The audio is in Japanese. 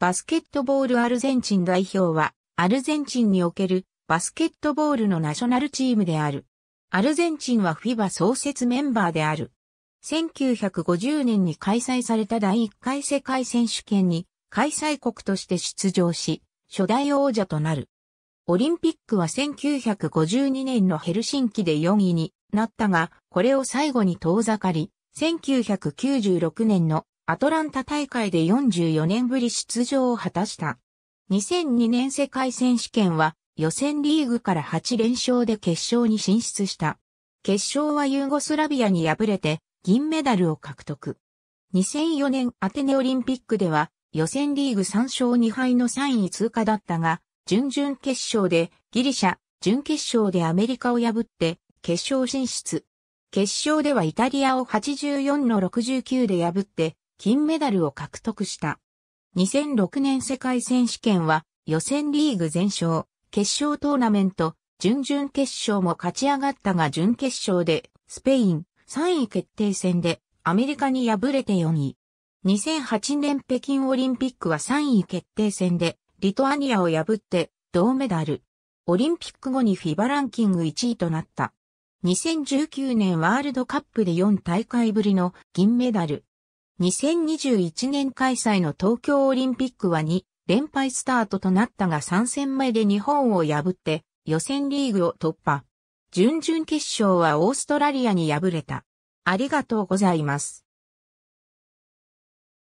バスケットボールアルゼンチン代表は、アルゼンチンにおけるバスケットボールのナショナルチームである。アルゼンチンは FIBA 創設メンバーである。1950年に開催された第1回世界選手権に開催国として出場し、初代王者となる。オリンピックは1952年のヘルシンキで4位になったが、これを最後に遠ざかり、1996年のアトランタ大会で44年ぶり出場を果たした。2002年世界選手権は予選リーグから8連勝で決勝に進出した。決勝はユーゴスラビアに敗れて銀メダルを獲得。2004年アテネオリンピックでは予選リーグ3勝2敗の3位通過だったが、準々決勝でギリシャ、準決勝でアメリカを破って決勝進出。決勝ではイタリアを84の69で破って金メダルを獲得した。2006年世界選手権は予選リーグ全勝、決勝トーナメント、準々決勝も勝ち上がったが準決勝でスペイン3位決定戦でアメリカに敗れて4位。2008年北京オリンピックは3位決定戦でリトアニアを破って銅メダル。オリンピック後にフィバランキング1位となった。2019年ワールドカップで4大会ぶりの銀メダル。2021年開催の東京オリンピックは2連敗スタートとなったが3戦目で日本を破って予選リーグを突破。準々決勝はオーストラリアに敗れた。ありがとうございます。